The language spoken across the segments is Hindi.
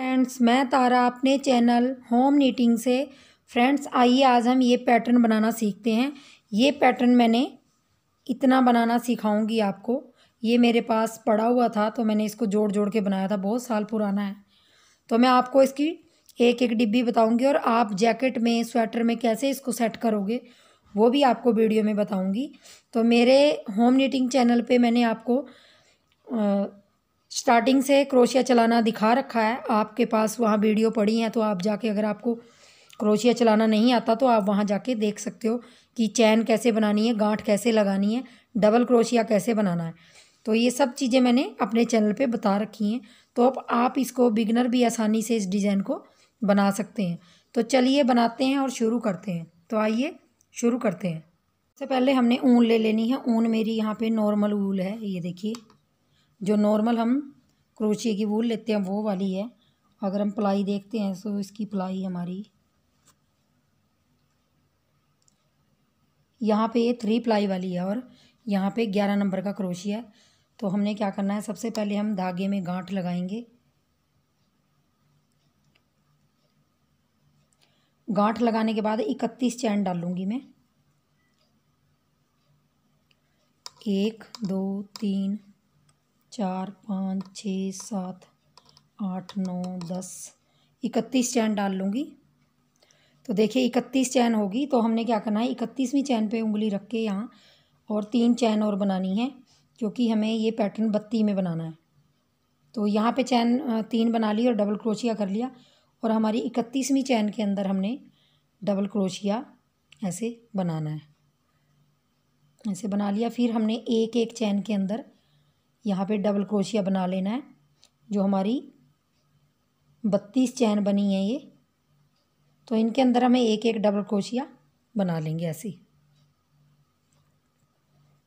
फ्रेंड्स मैं तारा अपने चैनल होम नीटिंग से फ्रेंड्स आइए आज हम ये पैटर्न बनाना सीखते हैं ये पैटर्न मैंने इतना बनाना सिखाऊंगी आपको ये मेरे पास पड़ा हुआ था तो मैंने इसको जोड़ जोड़ के बनाया था बहुत साल पुराना है तो मैं आपको इसकी एक एक डिब्बी बताऊंगी और आप जैकेट में स्वेटर में कैसे इसको सेट करोगे वो भी आपको वीडियो में बताऊँगी तो मेरे होम नीटिंग चैनल पर मैंने आपको आ, स्टार्टिंग से क्रोशिया चलाना दिखा रखा है आपके पास वहाँ वीडियो पड़ी हैं तो आप जाके अगर आपको क्रोशिया चलाना नहीं आता तो आप वहाँ जाके देख सकते हो कि चैन कैसे बनानी है गांठ कैसे लगानी है डबल क्रोशिया कैसे बनाना है तो ये सब चीज़ें मैंने अपने चैनल पे बता रखी हैं तो अब आप इसको बिगनर भी आसानी से इस डिज़ाइन को बना सकते हैं तो चलिए बनाते हैं और शुरू करते हैं तो आइए शुरू करते हैं सबसे पहले हमने ऊन ले लेनी है ऊन मेरी यहाँ पर नॉर्मल ऊल है ये देखिए जो नॉर्मल हम क्रोशिए की वूल लेते हैं वो वाली है अगर हम प्लाई देखते हैं तो इसकी प्लाई हमारी यहाँ पे ये थ्री प्लाई वाली है और यहाँ पे ग्यारह नंबर का क्रोशिया है तो हमने क्या करना है सबसे पहले हम धागे में गांठ लगाएंगे गांठ लगाने के बाद इकतीस चैन डालूंगी मैं एक दो तीन चार पाँच छः सात आठ नौ दस इकतीस चैन डाल लूँगी तो देखिए इकतीस चैन होगी तो हमने क्या करना है इकतीसवीं चैन पे उंगली रख के यहाँ और तीन चैन और बनानी है क्योंकि हमें ये पैटर्न बत्ती में बनाना है तो यहाँ पे चैन तीन बना ली और डबल क्रोशिया कर लिया और हमारी इकतीसवीं चैन के अंदर हमने डबल क्रोशिया ऐसे बनाना है ऐसे बना लिया फिर हमने एक एक चैन के अंदर यहाँ पे डबल क्रोशिया बना लेना है जो हमारी बत्तीस चैन बनी है ये तो इनके अंदर हमें एक एक डबल क्रोशिया बना लेंगे ऐसी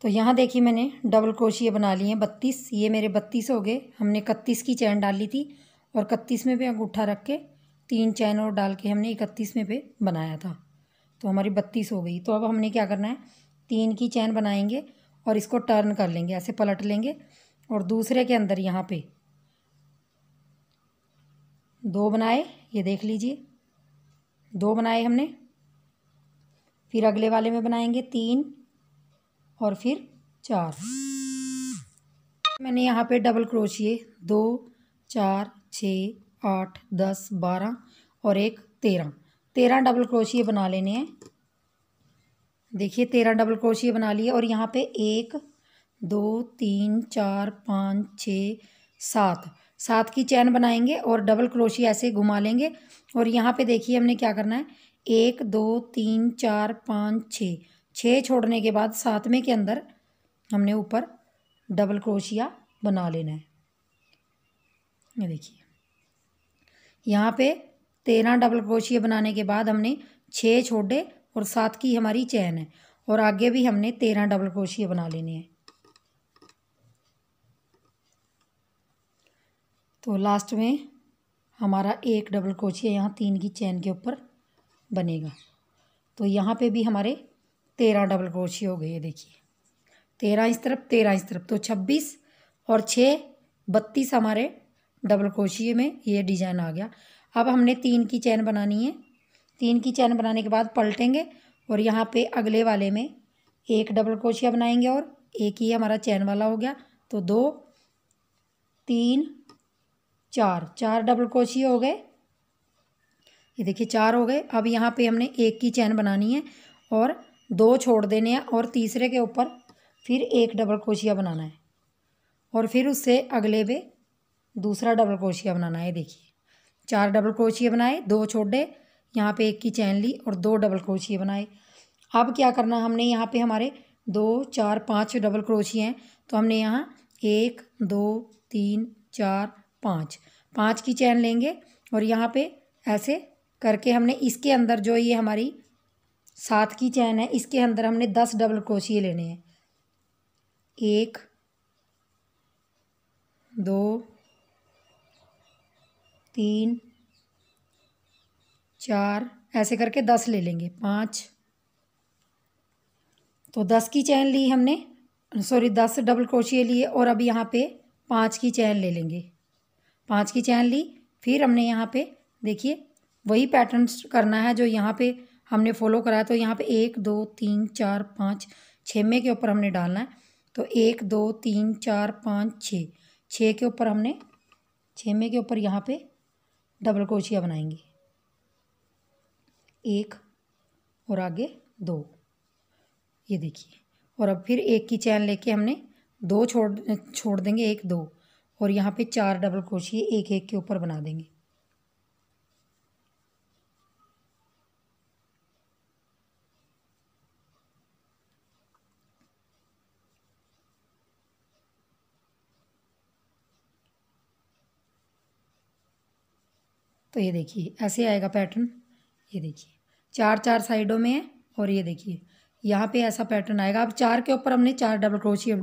तो यहाँ देखिए मैंने डबल क्रोशिया बना लिए हैं बत्तीस ये मेरे बत्तीस हो गए हमने इकतीस की चैन डाली थी और इकतीस में पे अंगूठा रख के तीन चैन और डाल के हमने इकतीस में पे बनाया था तो हमारी बत्तीस हो गई तो अब हमने क्या करना है तीन की चैन बनाएंगे और इसको टर्न कर लेंगे ऐसे पलट लेंगे और दूसरे के अंदर यहाँ पे दो बनाए ये देख लीजिए दो बनाए हमने फिर अगले वाले में बनाएंगे तीन और फिर चार मैंने यहाँ पे डबल क्रोशिए दो चार छ आठ दस बारह और एक तेरह तेरह डबल क्रोशिए बना लेने हैं देखिए तेरह डबल क्रोशिए बना लिए और यहाँ पे एक दो तीन चार पाँच छ सात सात की चैन बनाएंगे और डबल क्रोशिया ऐसे घुमा लेंगे और यहाँ पे देखिए हमने क्या करना है एक दो तीन चार पाँच छ छः छोड़ने के बाद सातवें के अंदर हमने ऊपर डबल क्रोशिया बना लेना है ये देखिए यहाँ पे तेरह डबल क्रोशिया बनाने के बाद हमने छः छोड़े और सात की हमारी चैन है और आगे भी हमने तेरह डबल क्रोशिया बना लेने हैं तो लास्ट में हमारा एक डबल क्रोशिया यहाँ तीन की चैन के ऊपर बनेगा तो यहाँ पे भी हमारे तेरह डबल क्रोशिया हो गए देखिए तेरह इस तरफ तेरह इस तरफ तो छब्बीस और छः बत्तीस हमारे डबल क्रोशिए में ये डिजाइन आ गया अब हमने तीन की चैन बनानी है तीन की चैन बनाने के बाद पलटेंगे और यहाँ पे अगले वाले में एक डबल क्रोशिया बनाएंगे और एक ही हमारा चैन वाला हो गया तो दो तीन चार चार डबल क्रोशिया हो गए ये देखिए चार हो गए अब यहाँ पे हमने एक की चैन बनानी है और दो छोड़ देने हैं और तीसरे के ऊपर फिर एक डबल क्रोशिया बनाना है और फिर उससे अगले पे दूसरा डबल क्रोशिया बनाना है देखिए चार डबल क्रोशिया बनाए दो छोड़े यहाँ पे एक की चैन ली और दो डबल क्रोशिया बनाए अब क्या करना हमने यहाँ पे हमारे दो चार पाँच डबल क्रोशिया हैं तो हमने यहाँ एक दो तीन चार पाँच पाँच की चैन लेंगे और यहाँ पे ऐसे करके हमने इसके अंदर जो ये हमारी सात की चैन है इसके अंदर हमने दस डबल क्रोशिए लेने हैं एक दो तीन चार ऐसे करके दस ले लेंगे पाँच तो दस की चैन ली हमने सॉरी दस डबल क्रोशिए लिए और अब यहाँ पे पाँच की चैन ले लेंगे पाँच की चैन ली फिर हमने यहाँ पे देखिए वही पैटर्न करना है जो यहाँ पे हमने फॉलो कराया तो यहाँ पे एक दो तीन चार पाँच में के ऊपर हमने डालना है तो एक दो तीन चार पाँच छः छः के ऊपर हमने में के ऊपर यहाँ पे डबल क्रोशिया बनाएंगे एक और आगे दो ये देखिए और अब फिर एक की चैन लेके हमने दो छोड़ छोड़ देंगे एक दो और यहाँ पे चार डबल क्रोशिए एक एक के ऊपर बना देंगे तो ये देखिए ऐसे आएगा पैटर्न ये देखिए चार चार साइडों में है और ये देखिए यहाँ पे ऐसा पैटर्न आएगा अब चार के ऊपर हमने चार डबल क्रोशिए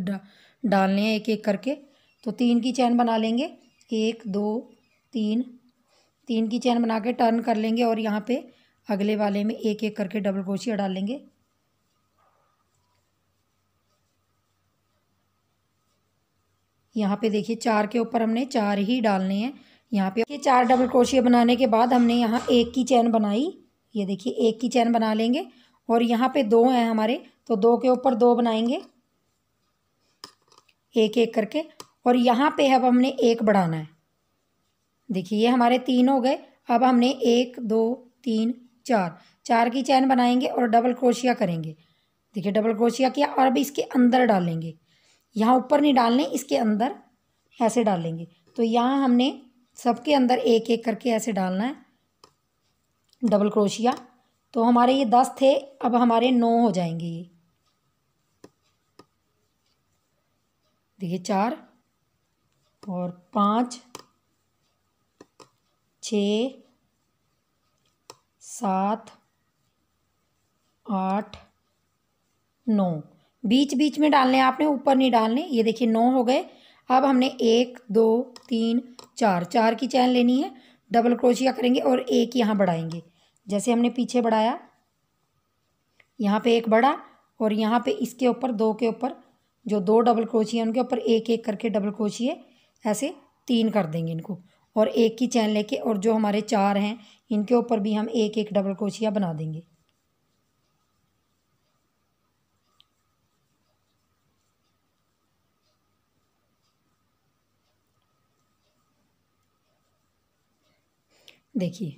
डालने हैं एक एक करके तो तीन की चैन बना लेंगे एक दो तीन तीन की चैन बना के टर्न कर लेंगे और यहाँ पे अगले वाले में एक एक करके डबल क्रोशिया डाल लेंगे यहाँ पे देखिए चार के ऊपर हमने चार ही डालने हैं यहाँ पे ये चार डबल क्रोशिया बनाने के बाद हमने यहाँ एक की चैन बनाई ये देखिए एक की चैन बना लेंगे और यहाँ पे दो हैं हमारे तो दो के ऊपर दो बनाएंगे एक एक करके और यहाँ पे अब हमने एक बढ़ाना है देखिए ये हमारे तीन हो गए अब हमने एक दो तीन चार चार की चैन बनाएंगे और डबल क्रोशिया करेंगे देखिए डबल क्रोशिया किया और अब इसके अंदर डालेंगे यहाँ ऊपर नहीं डालने इसके अंदर ऐसे डालेंगे तो यहाँ हमने सबके अंदर एक एक करके ऐसे डालना है डबल क्रोशिया तो हमारे ये दस थे अब हमारे नौ हो जाएंगे ये देखिए चार और पाँच छ सात आठ नौ बीच बीच में डालने आपने ऊपर नहीं डालने ये देखिए नौ हो गए अब हमने एक दो तीन चार चार की चैन लेनी है डबल क्रोशिया करेंगे और एक यहाँ बढ़ाएंगे जैसे हमने पीछे बढ़ाया यहाँ पे एक बढ़ा और यहाँ पे इसके ऊपर दो के ऊपर जो दो डबल क्रोशिया उनके ऊपर एक एक करके डबल क्रोशिया ऐसे तीन कर देंगे इनको और एक की चैन लेके और जो हमारे चार हैं इनके ऊपर भी हम एक एक डबल क्रोशिया बना देंगे देखिए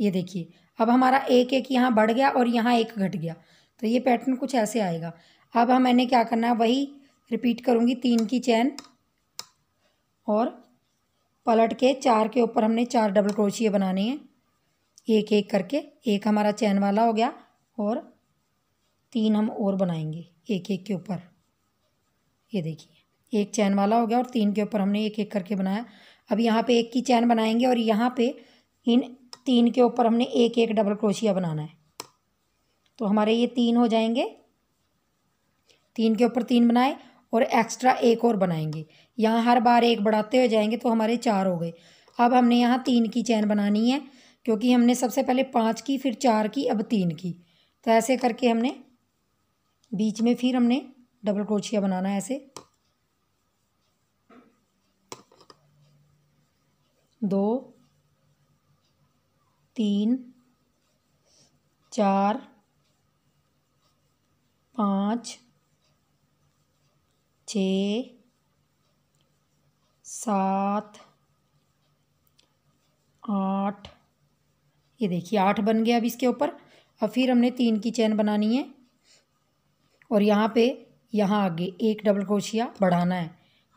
ये देखिए अब हमारा एक एक यहाँ बढ़ गया और यहाँ एक घट गया तो ये पैटर्न कुछ ऐसे आएगा अब हम मैंने क्या करना है वही रिपीट करूँगी तीन की चैन और पलट के चार के ऊपर हमने चार डबल क्रोशिया बनाने हैं एक एक करके एक हमारा चैन वाला हो गया और तीन हम और बनाएंगे एक एक के ऊपर ये देखिए एक चैन वाला हो गया और तीन के ऊपर हमने एक एक करके बनाया अब यहाँ पे एक की चैन बनाएंगे और यहाँ पे इन तीन के ऊपर हमने एक एक डबल क्रोशिया बनाना है तो हमारे ये तीन हो जाएंगे तीन के ऊपर तीन बनाए और एक्स्ट्रा एक और बनाएंगे यहाँ हर बार एक बढ़ाते हुए जाएंगे तो हमारे चार हो गए अब हमने यहाँ तीन की चैन बनानी है क्योंकि हमने सबसे पहले पाँच की फिर चार की अब तीन की तो ऐसे करके हमने बीच में फिर हमने डबल क्रोशिया बनाना है ऐसे दो तीन चार पाँच छ सात आठ ये देखिए आठ बन गया अब इसके ऊपर अब फिर हमने तीन की चैन बनानी है और यहाँ पे यहाँ आगे एक डबल क्रोशिया बढ़ाना है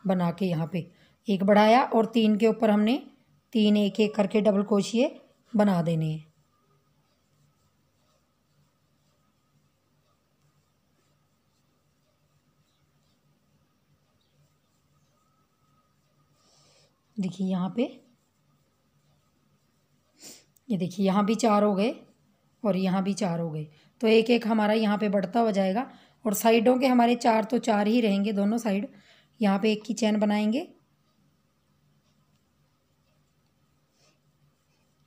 बना के यहाँ पे एक बढ़ाया और तीन के ऊपर हमने तीन एक एक करके डबल क्रोशिए बना देने हैं देखिए यहाँ पे ये देखिए यहाँ भी चार हो गए और यहाँ भी चार हो गए तो एक एक हमारा यहाँ पे बढ़ता हो जाएगा और साइडों के हमारे चार तो चार ही रहेंगे दोनों साइड यहाँ पे एक की चैन बनाएंगे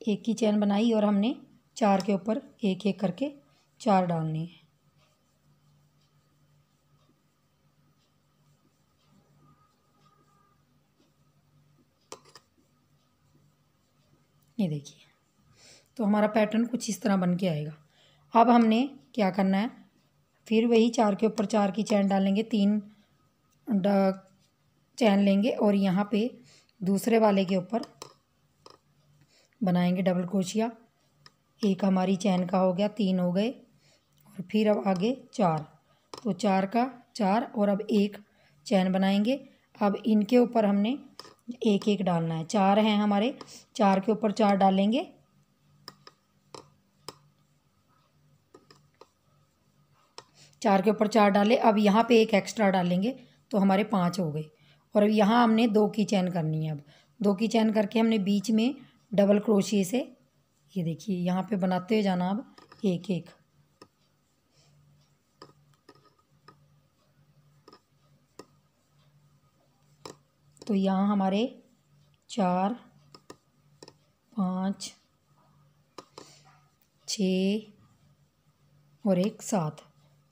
एक की चैन बनाई और हमने चार के ऊपर एक एक करके चार डालनी है ये देखिए तो हमारा पैटर्न कुछ इस तरह बन के आएगा अब हमने क्या करना है फिर वही चार के ऊपर चार की चैन डालेंगे तीन चैन लेंगे और यहाँ पे दूसरे वाले के ऊपर बनाएंगे डबल क्रोशिया एक हमारी चैन का हो गया तीन हो गए और फिर अब आगे चार तो चार का चार और अब एक चैन बनाएंगे अब इनके ऊपर हमने एक एक डालना है चार हैं हमारे चार के ऊपर चार डालेंगे चार के ऊपर चार डाले अब यहाँ पे एक एक्स्ट्रा डालेंगे तो हमारे पाँच हो गए और अब यहाँ हमने दो की चैन करनी है अब दो की चैन करके हमने बीच में डबल क्रोशिए से ये देखिए यहाँ पे बनाते हुए जाना अब एक एक तो यहाँ हमारे चार पाँच छ और एक सात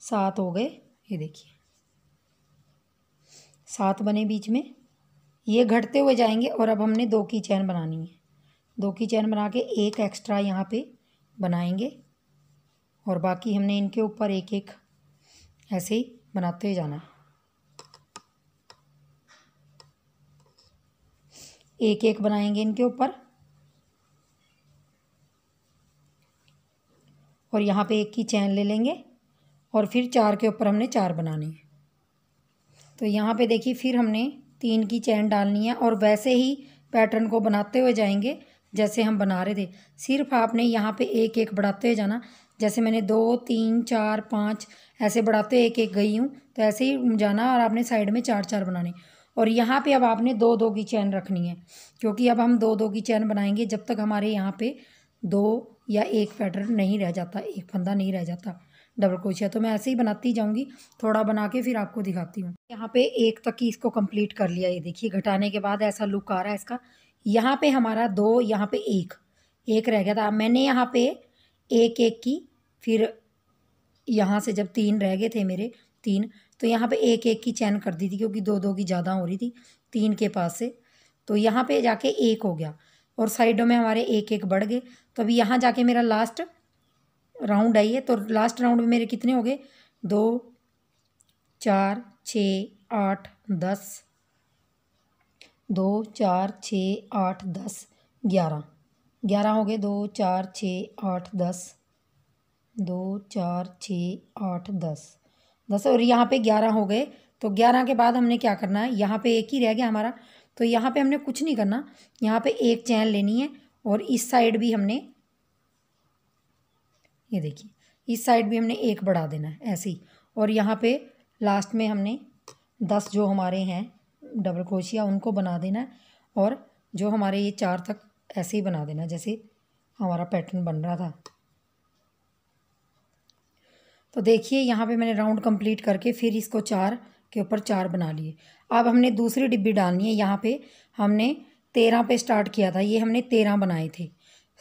सात हो गए ये देखिए सात बने बीच में ये घटते हुए जाएंगे और अब हमने दो की चैन बनानी है दो की चैन बना के एक एक्स्ट्रा यहाँ पे बनाएंगे और बाकी हमने इनके ऊपर एक एक ऐसे ही बनाते हुए जाना है एक एक बनाएंगे इनके ऊपर और यहाँ पे एक की चैन ले लेंगे और फिर चार के ऊपर हमने चार बनाने है तो यहाँ पे देखिए फिर हमने तीन की चैन डालनी है और वैसे ही पैटर्न को बनाते हुए जाएंगे जैसे हम बना रहे थे सिर्फ आपने यहाँ पे एक एक बढ़ाते हुए जाना जैसे मैंने दो तीन चार पाँच ऐसे बढ़ाते एक एक गई हूँ तो ऐसे ही जाना और आपने साइड में चार चार बनाने और यहाँ पे अब आपने दो दो की चैन रखनी है क्योंकि अब हम दो दो की चैन बनाएंगे जब तक हमारे यहाँ पे दो या एक पैटर्न नहीं रह जाता एक फंदा नहीं रह जाता डबल क्रोशिया तो मैं ऐसे ही बनाती जाऊँगी थोड़ा बना के फिर आपको दिखाती हूँ यहाँ पे एक तक ही इसको कंप्लीट कर लिया ये देखिए घटाने के बाद ऐसा लुक आ रहा है इसका यहाँ पर हमारा दो यहाँ पर एक एक रह गया था मैंने यहाँ पर एक एक की फिर यहाँ से जब तीन रह गए थे मेरे तीन तो यहाँ पे एक एक की चैन कर दी थी क्योंकि दो दो की ज़्यादा हो रही थी तीन के पास से तो यहाँ पे जाके एक हो गया और साइडों में हमारे एक एक बढ़ गए तो अभी यहाँ जाके मेरा लास्ट राउंड आई है तो लास्ट राउंड में मेरे कितने हो गए दो चार छ आठ दस दो चार छ आठ दस ग्यारह ग्यारह हो गए दो चार छ आठ दस दो चार छ आठ दस दस और यहाँ पे ग्यारह हो गए तो ग्यारह के बाद हमने क्या करना है यहाँ पे एक ही रह गया हमारा तो यहाँ पे हमने कुछ नहीं करना यहाँ पे एक चैन लेनी है और इस साइड भी हमने ये देखिए इस साइड भी हमने एक बढ़ा देना है ऐसे ही और यहाँ पे लास्ट में हमने दस जो हमारे हैं डबल क्रोशिया उनको बना देना है और जो हमारे ये चार तक ऐसे ही बना देना जैसे हमारा पैटर्न बन रहा था तो देखिए यहाँ पे मैंने राउंड कंप्लीट करके फिर इसको चार के ऊपर चार बना लिए अब हमने दूसरी डिब्बी डालनी है यहाँ पे हमने तेरह पे स्टार्ट किया था ये हमने तेरह बनाए थे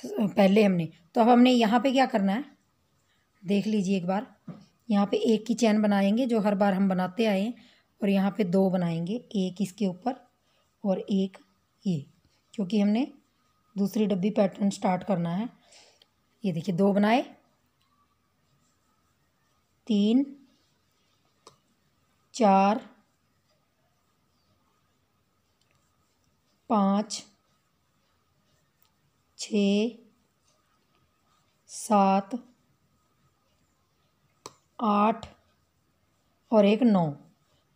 पहले हमने तो अब हमने यहाँ पे क्या करना है देख लीजिए एक बार यहाँ पे एक की चैन बनाएंगे जो हर बार हम बनाते आए हैं और यहाँ पर दो बनाएंगे एक इसके ऊपर और एक ये क्योंकि हमने दूसरी डब्बी पैटर्न स्टार्ट करना है ये देखिए दो बनाए तीन चार पाँच छ सात आठ और एक नौ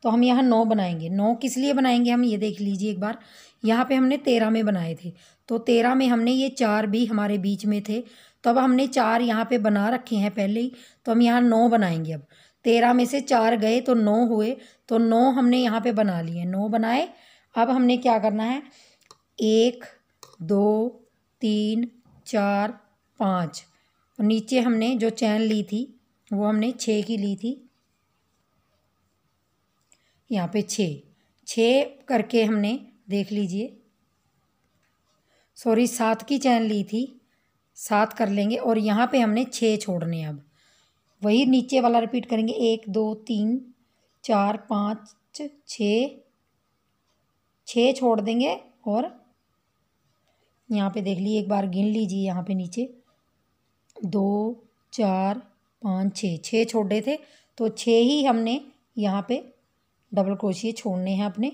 तो हम यहाँ नौ बनाएंगे नौ किस लिए बनाएंगे हम ये देख लीजिए एक बार यहाँ पे हमने तेरह में बनाए थे तो तेरह में हमने ये चार भी हमारे बीच में थे तो अब हमने चार यहाँ पे बना रखे हैं पहले ही तो हम यहाँ नौ बनाएंगे अब तेरह में से चार गए तो नौ हुए तो नौ हमने यहाँ पे बना लिए नौ बनाए अब हमने क्या करना है एक दो तीन चार पाँच नीचे हमने जो चैन ली थी वो हमने छः की ली थी यहाँ पे छः छः करके हमने देख लीजिए सॉरी सात की चैन ली थी सात कर लेंगे और यहाँ पे हमने छः छोड़ने अब वही नीचे वाला रिपीट करेंगे एक दो तीन चार पाँच छ छः छोड़ देंगे और यहाँ पे देख लीजिए एक बार गिन लीजिए यहाँ पे नीचे दो चार पाँच छः छः छोड़ रहे थे तो छः ही हमने यहाँ पे डबल क्रोशिए छोड़ने हैं अपने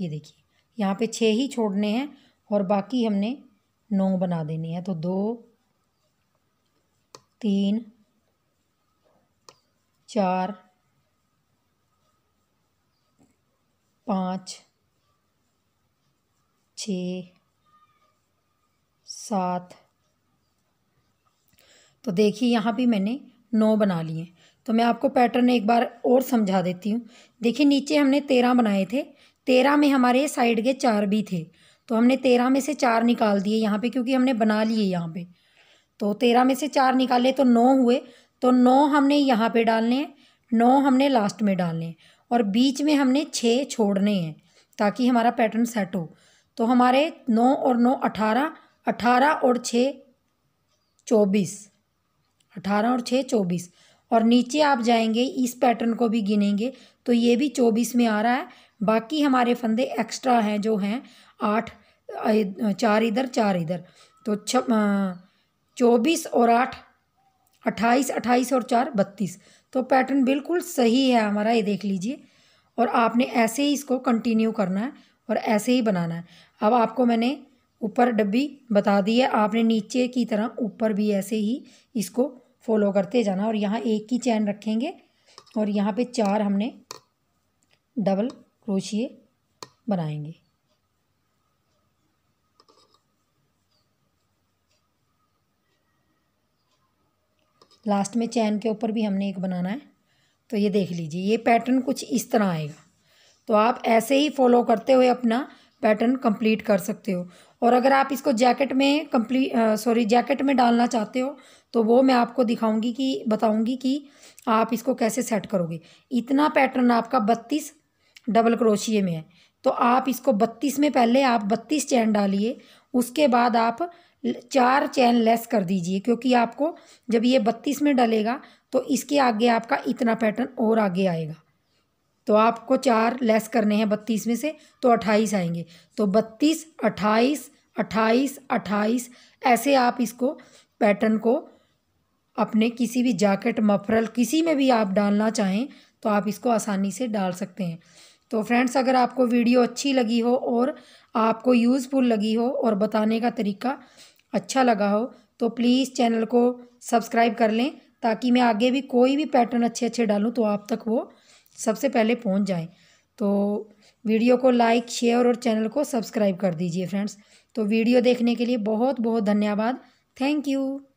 ये देखिए यहाँ पे छः ही छोड़ने हैं और बाकी हमने नौ बना देनी है तो दो तीन चार पाँच छ सात तो देखिए यहाँ भी मैंने नौ बना लिए तो मैं आपको पैटर्न एक बार और समझा देती हूँ देखिए नीचे हमने तेरह बनाए थे तेरह में हमारे साइड के चार भी थे तो हमने तेरह में से चार निकाल दिए यहाँ पे क्योंकि हमने बना लिए यहाँ पे तो तेरह में से चार निकाले तो नौ हुए तो नौ हमने यहाँ पे डालने हैं नौ हमने लास्ट में डालने हैं और बीच में हमने छः छोड़ने हैं ताकि हमारा पैटर्न सेट हो तो हमारे नौ और नौ अठारह अठारह और छः चौबीस अठारह और छः चौबीस और नीचे आप जाएंगे इस पैटर्न को भी गिनेंगे तो ये भी चौबीस में आ रहा है बाकी हमारे फंदे एक्स्ट्रा हैं जो हैं आठ चार इधर चार इधर तो छ चौबीस और आठ अट्ठाईस अट्ठाईस और चार बत्तीस तो पैटर्न बिल्कुल सही है हमारा ये देख लीजिए और आपने ऐसे ही इसको कंटिन्यू करना है और ऐसे ही बनाना है अब आपको मैंने ऊपर डब्बी बता दी है आपने नीचे की तरह ऊपर भी ऐसे ही इसको फॉलो करते जाना और यहाँ एक ही चैन रखेंगे और यहाँ पे चार हमने डबल क्रोशिए बनाएंगे लास्ट में चैन के ऊपर भी हमने एक बनाना है तो ये देख लीजिए ये पैटर्न कुछ इस तरह आएगा तो आप ऐसे ही फॉलो करते हुए अपना पैटर्न कंप्लीट कर सकते हो और अगर आप इसको जैकेट में कंप्ली सॉरी जैकेट में डालना चाहते हो तो वो मैं आपको दिखाऊंगी कि बताऊंगी कि आप इसको कैसे सेट करोगे इतना पैटर्न आपका बत्तीस डबल क्रोशिए में है तो आप इसको बत्तीस में पहले आप बत्तीस चैन डालिए उसके बाद आप चार चैन लेस कर दीजिए क्योंकि आपको जब ये बत्तीस में डलेगा तो इसके आगे आपका इतना पैटर्न और आगे आएगा तो आपको चार लेस करने हैं बत्तीस में से तो अट्ठाईस आएंगे तो बत्तीस अट्ठाईस अट्ठाईस अट्ठाईस ऐसे आप इसको पैटर्न को अपने किसी भी जैकेट मफरल किसी में भी आप डालना चाहें तो आप इसको आसानी से डाल सकते हैं तो फ्रेंड्स अगर आपको वीडियो अच्छी लगी हो और आपको यूज़फुल लगी हो और बताने का तरीका अच्छा लगा हो तो प्लीज़ चैनल को सब्सक्राइब कर लें ताकि मैं आगे भी कोई भी पैटर्न अच्छे अच्छे डालूँ तो आप तक वो सबसे पहले पहुँच जाए तो वीडियो को लाइक शेयर और चैनल को सब्सक्राइब कर दीजिए फ्रेंड्स तो वीडियो देखने के लिए बहुत बहुत धन्यवाद थैंक यू